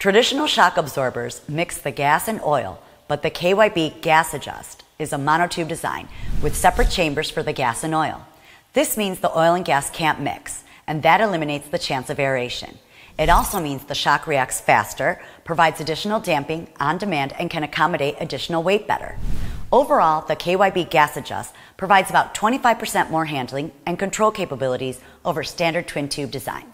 Traditional shock absorbers mix the gas and oil, but the KYB Gas Adjust is a monotube design with separate chambers for the gas and oil. This means the oil and gas can't mix, and that eliminates the chance of aeration. It also means the shock reacts faster, provides additional damping on demand, and can accommodate additional weight better. Overall, the KYB Gas Adjust provides about 25% more handling and control capabilities over standard twin tube design.